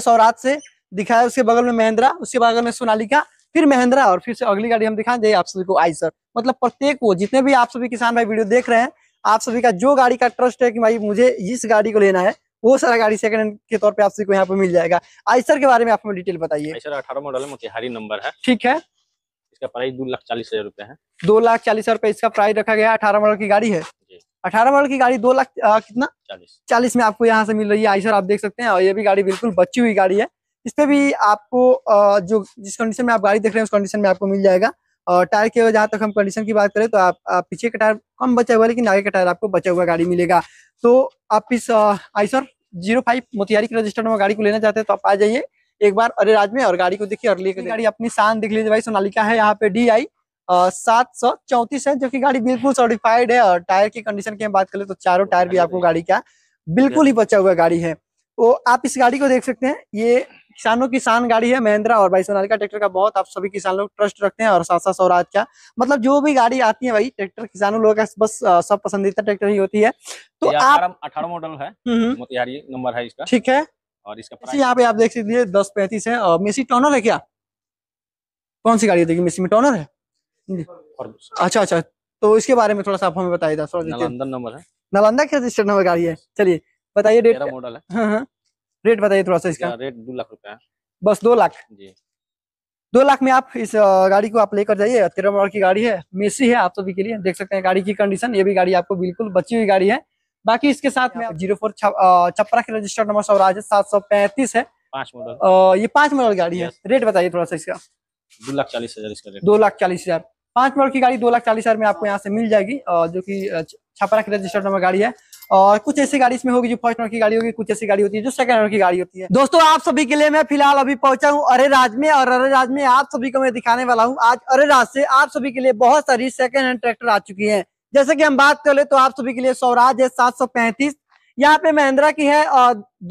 सौराज से दिखाया उसके बगल में महिंद्रा उसके बगल में सोनालिका फिर महिंद्रा और फिर से अगली गाड़ी हम दिखा दें आप सभी को आई सर मतलब प्रत्येक वो जितने भी आप सभी किसान भाई वीडियो देख रहे हैं आप सभी का जो गाड़ी का ट्रस्ट है कि भाई मुझे इस गाड़ी को लेना है वो सारा गाड़ी सेकंड हैंड के तौर पे आप सभी को यहाँ पे मिल जाएगा आइसर के बारे में आप हमें डिटेल बताइए अठारह मॉडल है मोतिहारी नंबर है ठीक है इसका प्राइस दो लाख चालीस हजार रुपए है दो लाख चालीस हजार रुपए इसका प्राइस रखा गया अठारह मॉडल की गाड़ी है अठारह मॉडल की गाड़ी दो लाख कितना चालीस चालीस में आपको यहाँ से मिल रही है आई सर आप देख सकते हैं और ये भी गाड़ी बिल्कुल बची हुई गाड़ी है इस पर भी आपको जो जिस कंडीशन में आप गाड़ी देख रहे हैं उस कंडीशन में आपको मिल जाएगा और टायर के जहाँ तक हम कंडीशन की बात करें तो आप, आप पीछे का टायर कम बचा हुआ लेकिन आगे का टायर आपको बचा हुआ गाड़ी मिलेगा तो आप इस आईसर जीरो फाइव मोतिहारी के रजिस्टर्ड में गाड़ी को लेना चाहते हैं तो आप आ जाइए एक बार अरे राज में और गाड़ी को देखिए और लेकर गाड़ी अपनी शान देख लीजिए भाई सोनालिका है यहाँ पे डी आई सात सौ चौतीस है जो की गाड़ी बिल्कुल सर्टिफाइड है और टायर की कंडीशन की बात करें तो चारों टायर भी आपको गाड़ी का बिल्कुल ही बचा हुआ गाड़ी है तो आप इस गाड़ी को देख सकते हैं ये किसानों किसान गाड़ी है महिंद्रा और भाई सोनालिका ट्रैक्टर का बहुत आप सभी किसान लोग ट्रस्ट रखते हैं और साथ साथ सौराज का मतलब जो भी गाड़ी आती है भाई ट्रैक्टर किसानों लोगों का बस सब पसंदीदा ट्रैक्टर ही होती है तो आप अठारह मॉडल है नंबर हम्म, हम्म। है इसका ठीक है और इसका अच्छा, यहाँ पे आप देख सकते दस पैंतीस है और मेसी टोनर है क्या कौन सी गाड़ी देखिए मेसी में टॉनर है अच्छा अच्छा तो इसके बारे में थोड़ा सा आप हमें बताइए नालंदा नंबर है नालंदा रजिस्टर्ड नंबर गाड़ी है चलिए बताइए डेट मॉडल है रेट हाँ, हाँ। बताइए थोड़ा सा इसका रेट दो लाख रुपया बस दो लाख दो लाख में आप इस गाड़ी को आप लेकर जाइए तेरह मॉडल की गाड़ी है मेसी है आप सभी के लिए देख सकते हैं गाड़ी की कंडीशन ये भी गाड़ी आपको बिल्कुल बची हुई गाड़ी है बाकी इसके साथ में जीरो फोर छपरा के रजिस्टर्ड नंबर सौराज सात सौ पैंतीस है पांच मॉडल ये पांच मॉडल गाड़ी है रेट बताइए थोड़ा सा इसका दो लाख चालीस हजार इसका दो लाख चालीस हजार पांच मॉडल की गाड़ी दो लाख चालीस हजार में आपको यहाँ से मिल जाएगी जो कि छपरा की रजिस्टर्ड नंबर गाड़ी है और कुछ ऐसी गाड़ी इसमें होगी जो फर्स्ट नंबर की गाड़ी होगी कुछ ऐसी गाड़ी होती है जो सेकंड नंबर की गाड़ी होती है दोस्तों आप सभी के लिए मैं फिलहाल अभी पहुंचा हूँ अरे राज में और अरे राज में आप सभी को मैं दिखाने वाला हूँ आज अरे राज से आप सभी के लिए बहुत सारी सेकंड हैंड ट्रैक्टर आ चुकी है जैसे की हम बात कर ले तो आप सभी के लिए स्वराज है सात सौ पैंतीस यहाँ पे महिंद्रा की है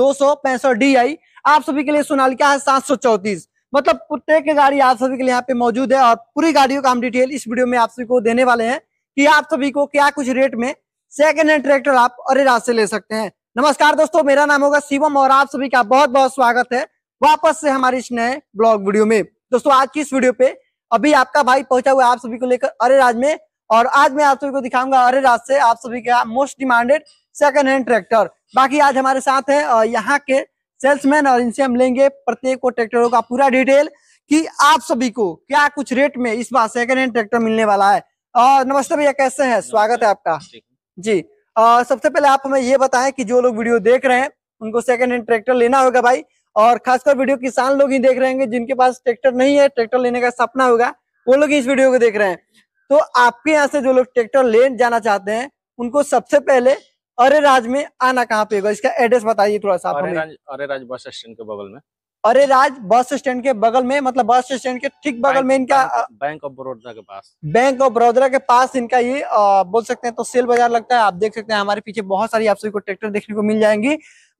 दो सौ पैंसठ डी आई आप सभी के लिए सोनालिका है सात सौ चौतीस मतलब प्रत्येक गाड़ी आप सभी के लिए यहाँ पे मौजूद है और पूरी गाड़ियों का हम डिटेल इस वीडियो में आप सभी को देने वाले हैं कि आप सभी को क्या कुछ रेट में सेकेंड हैंड ट्रैक्टर आप अरे रात से ले सकते हैं नमस्कार दोस्तों मेरा नाम होगा शिवम और आप सभी का बहुत बहुत स्वागत है वापस से हमारे इस नए ब्लॉग वीडियो में दोस्तों आज की इस वीडियो पे अभी आपका भाई पहुंचा हुआ आप सभी को लेकर अरे राज में और आज मैं आप सभी को दिखाऊंगा अरे राज से आप सभी का most demanded second hand tractor बाकी आज हमारे साथ है यहाँ के सेल्समैन और इनसे हम लेंगे प्रत्येक को ट्रैक्टरों का पूरा डिटेल कि आप सभी को क्या कुछ रेट में इस बार सेकेंड हैंड ट्रैक्टर मिलने वाला है और नमस्ते भैया कैसे हैं स्वागत है आपका जी और सबसे पहले आप हमें ये बताएं कि जो लोग वीडियो देख रहे हैं उनको सेकेंड हैंड ट्रैक्टर लेना होगा भाई और खासकर वीडियो किसान लोग ही देख रहे हैं जिनके पास ट्रैक्टर नहीं है ट्रैक्टर लेने का सपना होगा वो लोग इस वीडियो को देख रहे हैं तो आपके यहाँ से जो लोग ट्रैक्टर ले जाना चाहते हैं उनको सबसे पहले अरे राज में आना कहाँ पे होगा इसका एड्रेस बताइए थोड़ा सा अरे राज अरे राज बस स्टैंड के बगल में अरे राज बस स्टैंड के बगल में मतलब बस स्टैंड के ठीक बगल में इनका बैंक ऑफ बड़ौदा के पास बैंक ऑफ बड़ौदा के पास इनका ये आ, बोल सकते हैं तो सेल बाजार लगता है आप देख सकते हैं हमारे पीछे बहुत सारी आप सभी को ट्रैक्टर देखने को मिल जाएंगी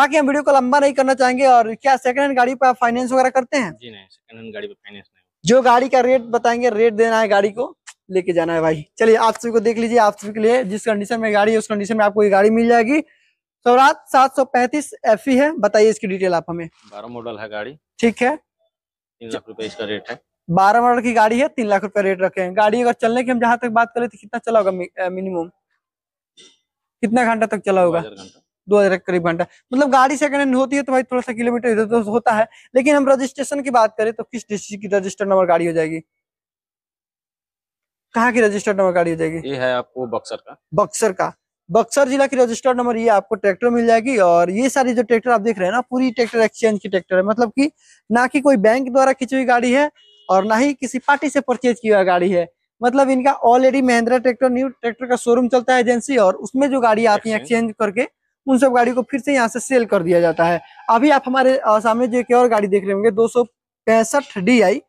बाकी हम वीडियो को लंबा नहीं करना चाहेंगे और क्या सेकंड हैंड गाड़ी आप फाइनेंस वगैरह करते हैं जी नहीं सेकंड गाड़ी पे फाइनेंस नहीं जो गाड़ी का रेट बताएंगे रेट देना है गाड़ी को लेके जाना है भाई चलिए आप सभी को देख लीजिए आप सभी के लिए जिस कंडीशन में गाड़ी है उस कंडीशन में आपको ये गाड़ी मिल जाएगी सौरात सात सौ पैंतीस एफ e है बताइए इसकी डिटेल आप हमें बारह मॉडल है गाड़ी ठीक है तीन लाख रुपए इसका रेट है बारह मॉडल की गाड़ी है तीन लाख रुपए रेट रखे हैं गाड़ी अगर चलने की हम जहाँ तक बात करें तो कितना चला होगा मिनिमम कितना घंटा तक चला होगा दो हजार करीब घंटा मतलब गाड़ी सेकंड हैंड होती है तो भाई थोड़ा सा किलोमीटर इधर उधर होता है लेकिन हम रजिस्ट्रेशन की बात करें तो किस डिस्ट्रिक्ट की रजिस्टर नंबर गाड़ी हो जाएगी कहाँ की रजिस्टर्ड नंबर गाड़ी हो जाएगी ये है आपको बक्सर का बक्सर का बक्सर जिला की रजिस्टर्ड नंबर ये आपको ट्रैक्टर मिल जाएगी और ये सारी जो ट्रैक्टर आप देख रहे हैं ना पूरी ट्रैक्टर एक्सचेंज की ट्रैक्टर है मतलब कि ना कि कोई बैंक द्वारा खींची हुई गाड़ी है और ना ही किसी पार्टी से परचेज की हुई गाड़ी है मतलब इनका already Mahindra tractor new tractor का शोरूम चलता है एजेंसी और उसमें जो गाड़ी आती है एक्सचेंज करके उन सब गाड़ी को फिर से यहाँ से सेल कर दिया जाता है अभी आप हमारे सामने जो एक और गाड़ी देख रहे होंगे दो पैंसठ डी आई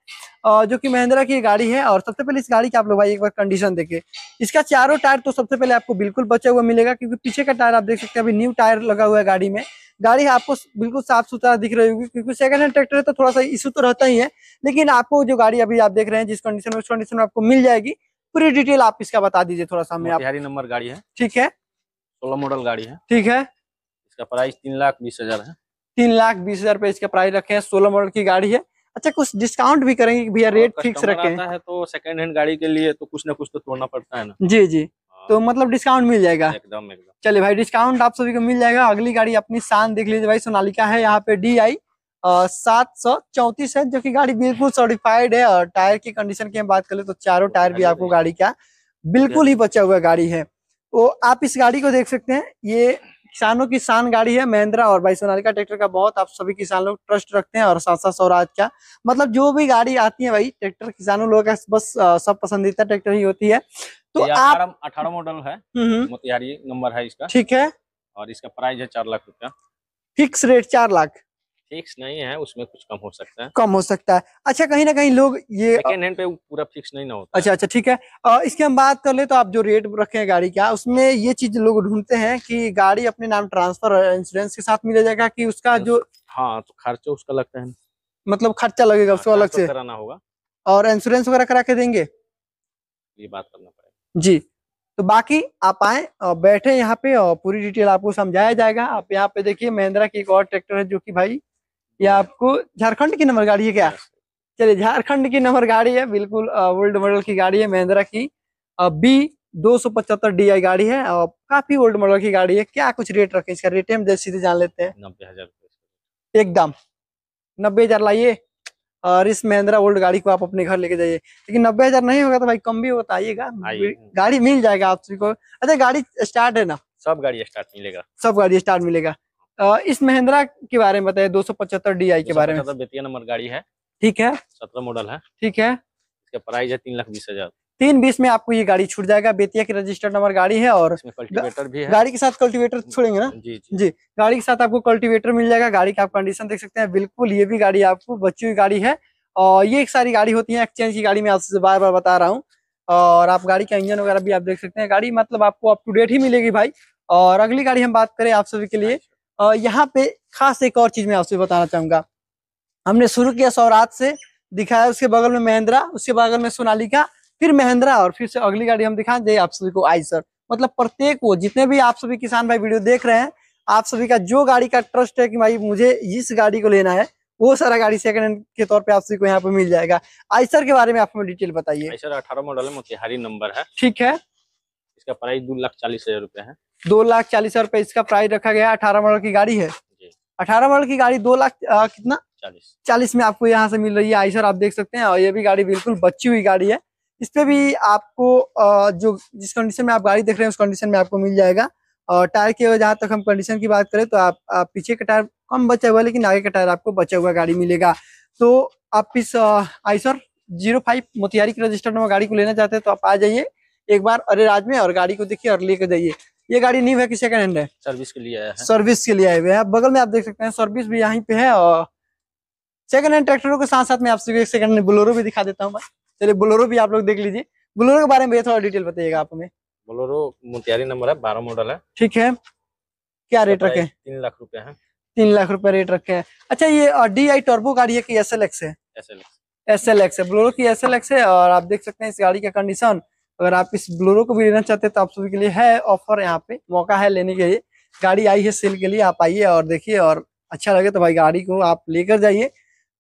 जो कि महिंद्रा की गाड़ी है और सबसे पहले इस गाड़ी की आप लोग भाई एक बार कंडीशन देखिए इसका चारों टायर तो सबसे पहले आपको बिल्कुल बचा हुआ मिलेगा क्योंकि पीछे का टायर आप देख सकते हैं अभी न्यू टायर लगा हुआ है गाड़ी में गाड़ी आपको बिल्कुल साफ सुथरा दिख रही होगी क्योंकि सेकंड हैंड ट्रैक्टर है तो थोड़ा सा इशू तो रहता ही है लेकिन आपको जो गाड़ी अभी आप देख रहे हैं जिस कंडीशन में उस कंडीशन में आपको मिल जाएगी पूरी डिटेल आप इसका बता दीजिए थोड़ा सा हमें नंबर गाड़ी है ठीक है सोलह मॉडल गाड़ी है ठीक है इसका प्राइस तीन लाख बीस हजार है तीन लाख बीस हजार रुपए इसका प्राइस रखे हैं सोलह मॉडल की गाड़ी है अच्छा कुछ डिस्काउंट भी करेंगे भैया रेट फिक्स रखे तो सेकंड हैंड गाड़ी के लिए तो कुछ ना कुछ तो तोड़ना पड़ता है ना जी जी हाँ। तो मतलब डिस्काउंट मिल जाएगा एकदम एकदम चलिए भाई डिस्काउंट आप सभी को मिल जाएगा अगली गाड़ी अपनी शान देख लीजिए भाई सोनालिका है यहाँ पे डी आई सात सौ चौंतीस है जो कि गाड़ी बिल्कुल सर्टिफाइड है और टायर की कंडीशन की हम बात करें तो चारों टायर भी आपको गाड़ी का बिल्कुल ही बचा हुआ गाड़ी है तो आप इस गाड़ी को देख सकते हैं ये किसानों की शान गाड़ी है महिंद्रा और भाई का ट्रैक्टर का बहुत आप सभी किसान लोग ट्रस्ट रखते हैं और साथ साथ स्वराज का मतलब जो भी गाड़ी आती है भाई ट्रैक्टर किसानों लोगों का बस सब पसंदीदा ट्रैक्टर ही होती है तो आप अठारह मॉडल है हम्म, हम्म। मोतिहारी नंबर है इसका ठीक है और इसका प्राइस है चार लाख रूपया फिक्स रेट चार लाख फिक्स नहीं है उसमें कुछ कम हो सकता है कम हो सकता है अच्छा कहीं ना कहीं लोग ये सेकंड हैंड पे पूरा फिक्स नहीं ना होता अच्छा अच्छा ठीक है आ, इसकी हम बात कर ले तो आप जो रेट रखे हैं गाड़ी का उसमें ये चीज लोग ढूंढते हैं कि गाड़ी अपने नाम ट्रांसफर इंश्योरेंस के साथ मिल जाएगा की उसका जो हाँ तो खर्चा उसका लगता है मतलब खर्चा लगेगा उसको हाँ, अलग से कराना होगा और इंश्योरेंस वगैरह करा के देंगे ये बात करना पड़ेगा जी तो बाकी आप आए और बैठे यहाँ पे और पूरी डिटेल आपको समझाया जाएगा आप यहाँ पे देखिए महिंद्रा की एक और ट्रैक्टर है जो कि भाई ये आपको झारखंड की नंबर गाड़ी है क्या चलिए झारखंड की नंबर गाड़ी है बिल्कुल ओल्ड मॉडल की गाड़ी है महिंद्रा की बी दो सौ पचहत्तर डी आई गाड़ी है और काफी ओल्ड मॉडल की गाड़ी है क्या कुछ रेट रखे इसका रेट हम सीधे जान लेते हैं नब्बे हजार एकदम नब्बे हजार लाइए और इस महिंद्रा ओल्ड गाड़ी को आप अपने घर लेके जाइए लेकिन नब्बे हजार नहीं होगा तो भाई कम भी होता आइएगा गाड़ी मिल जाएगा आप सभी को अच्छा गाड़ी स्टार्ट है ना सब गाड़ी स्टार्ट मिलेगा सब गाड़ी स्टार्ट मिलेगा इस महिंद्रा के बारे में बताइए दो सौ पचहत्तर डी आई के बारे में बेतिया नंबर गाड़ी है ठीक है सत्रह मॉडल है ठीक है इसका प्राइस है तीन लाख बीस हजार तीन बीस में आपको ये गाड़ी छूट जाएगा बेतिया की रजिस्टर्ड नंबर गाड़ी है और कल्टीवेटर भी है गाड़ी के साथ कल्टीवेटर छोड़ेंगे ना जी जी, जी गाड़ी के साथ आपको कल्टीवेटर मिल जाएगा गाड़ी का आप कंडीशन देख सकते हैं बिल्कुल ये भी गाड़ी आपको बच्ची हुई गाड़ी है और ये सारी गाड़ी होती है एक्सचेंज की गाड़ी मैं आपसे बार बार बता रहा हूँ और आप गाड़ी का इंजन वगैरह भी आप देख सकते हैं गाड़ी मतलब आपको अप टू डेट ही मिलेगी भाई और अगली गाड़ी हम बात करें आप सभी के लिए यहाँ पे खास एक और चीज मैं आपसे बताना चाहूंगा हमने शुरू किया सौरात से दिखाया उसके बगल में महिंद्रा उसके बगल में सोनालिका फिर महिंद्रा और फिर से अगली गाड़ी हम दिखाएं आप सभी को आई सर मतलब प्रत्येक वो जितने भी आप सभी किसान भाई वीडियो देख रहे हैं आप सभी का जो गाड़ी का ट्रस्ट है कि भाई मुझे इस गाड़ी को लेना है वो सारा गाड़ी सेकंड हैंड के तौर पे आप सभी को यहाँ पे मिल जाएगा सर के बारे में आप हमें डिटेल बताइए अठारह मॉडल है मोतिहारी नंबर है ठीक है इसका प्राइस दो लाख चालीस हजार रूपए है दो लाख चालीस हजार रुपए इसका प्राइस रखा गया अठारह मॉडल की गाड़ी है अठारह मॉडल की गाड़ी दो लाख कितना चालीस चालीस में आपको यहाँ से मिल रही है आई सर आप देख सकते हैं और ये भी गाड़ी बिल्कुल बची हुई गाड़ी है इस पे भी आपको जो जिस कंडीशन में आप गाड़ी देख रहे हैं उस कंडीशन में आपको मिल जाएगा और टायर के जहाँ तक हम कंडीशन की बात करें तो आप, आप पीछे का टायर कम बचा हुआ है लेकिन आगे का टायर आपको बचा हुआ गाड़ी मिलेगा तो आप इस आईसर जीरो फाइव मोतिहारी के रजिस्टर नंबर गाड़ी को लेना चाहते हैं तो आप आ जाइए एक बार अरे राज में और गाड़ी को देखिए और लेकर जाइए ये गाड़ी न्यू है कि सेकंड हैंड है सर्विस के लिए है सर्विस के लिए आए हुए हैं बगल में आप देख सकते हैं सर्विस भी यहीं पे है और सेकंड हैंड ट्रैक्टरों के साथ साथ मैं आपसे एक सेकंड हैंड बोलोरो भी दिखा देता हूँ चलिए बोलोरो भी आप लोग देख लीजिए बोलोरो के बारे में थोड़ा डिटेल बताइएगा आप हमें बोलोरो मुतियारी नंबर है बारह मॉडल है ठीक है क्या रेट रखे तीन लाख रुपए है तीन लाख रुपए रेट रखे हैं अच्छा ये डी आई टर्बो गाड़ी है की एस एल एक्स है एस एल एक्स है बोलोरो की एस एल एक्स है और आप देख सकते हैं इस गाड़ी का कंडीशन अगर आप इस ब्लोरो को भी लेना चाहते हैं तो आप सभी के लिए है ऑफर यहाँ पे मौका है लेने के लिए गाड़ी आई है सेल के लिए आप आइए और देखिए और अच्छा लगे तो भाई गाड़ी को आप लेकर जाइए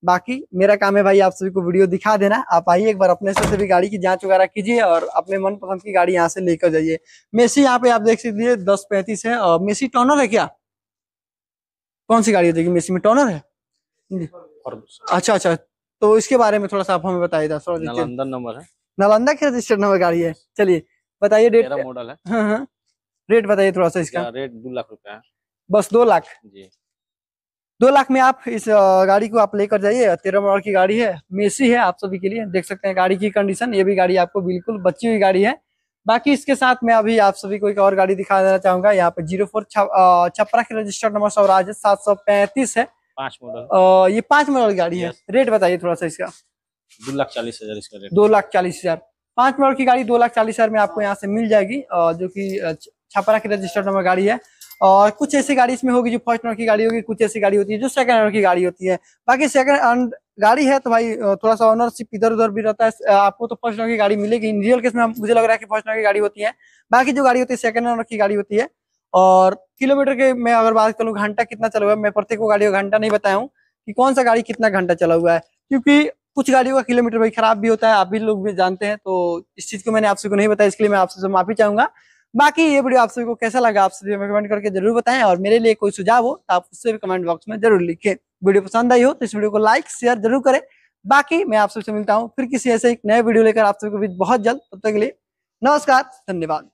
बाकी मेरा काम है भाई आप सभी को वीडियो दिखा देना आप आइए एक बार अपने से सभी गाड़ी की जांच वगैरह कीजिए और अपने मनपसंद की गाड़ी यहाँ से लेकर जाइए मेसी यहाँ पे आप देख सकती है दस पैंतीस है और मेसी टोनर है क्या कौन सी गाड़ी देखिए मेसी में टॉनर है अच्छा अच्छा तो इसके बारे में थोड़ा सा आप हमें बताइए नंबर है नालंदा के रजिस्टर्ड नंबर गाड़ी है चलिए बताइए डेट मॉडल है हाँ हाँ रेट बताइए थोड़ा सा इसका रेट दो लाख रुपया बस दो लाख जी दो लाख में आप इस गाड़ी को आप लेकर जाइए तेरह मॉडल की गाड़ी है मेसी है आप सभी के लिए देख सकते हैं गाड़ी की कंडीशन ये भी गाड़ी आपको बिल्कुल बची हुई गाड़ी है बाकी इसके साथ मैं अभी आप सभी को एक और गाड़ी दिखा देना चाहूंगा यहाँ पे जीरो फोर छपरा के रजिस्टर्ड नंबर सौराज सात सौ पैंतीस है पांच मॉडल ये पांच मॉडल गाड़ी है रेट बताइए थोड़ा सा इसका दो लाख चालीस हजार इसका रेट दो लाख चालीस हजार पांच मॉडल की गाड़ी दो लाख चालीस हजार में आपको यहाँ से मिल जाएगी और जो कि छापरा की रजिस्टर्ड नंबर गाड़ी है और कुछ ऐसी गाड़ी इसमें होगी जो फर्स्ट ऑनर की गाड़ी होगी कुछ ऐसी गाड़ी होती है जो सेकंड ऑनर की गाड़ी होती है बाकी सेकंड गाड़ी है तो भाई थोड़ा सा ऑनरशिप इधर उधर भी रहता है आपको तो फर्स्ट ऑनर की गाड़ी मिलेगी इन रियल केस में मुझे लग रहा है कि फर्स्ट ऑनर की गाड़ी होती है बाकी जो गाड़ी होती है सेकंड ऑनर की गाड़ी होती है और किलोमीटर के मैं अगर बात करूँ घंटा कितना चला हुआ है मैं प्रत्येक को गाड़ी का घंटा नहीं बताया हूँ कि कौन सा गाड़ी कितना घंटा चला हुआ है क्योंकि कुछ गाड़ियों का किलोमीटर भाई खराब भी होता है आप भी लोग भी जानते हैं तो इस चीज को मैंने आप सबको नहीं बताया इसके लिए मैं आपसे माफी चाहूंगा बाकी ये वीडियो आप सभी को कैसा लगा आप सभी कमेंट करके जरूर बताएं और मेरे लिए कोई सुझाव हो तो आप उससे भी कमेंट बॉक्स में जरूर लिखें वीडियो पसंद आई हो तो इस वीडियो को लाइक शेयर जरूर करें बाकी मैं आप सबसे मिलता हूँ फिर किसी ऐसे एक नए वीडियो लेकर आप सबके बीच बहुत जल्द तब तक के लिए नमस्कार धन्यवाद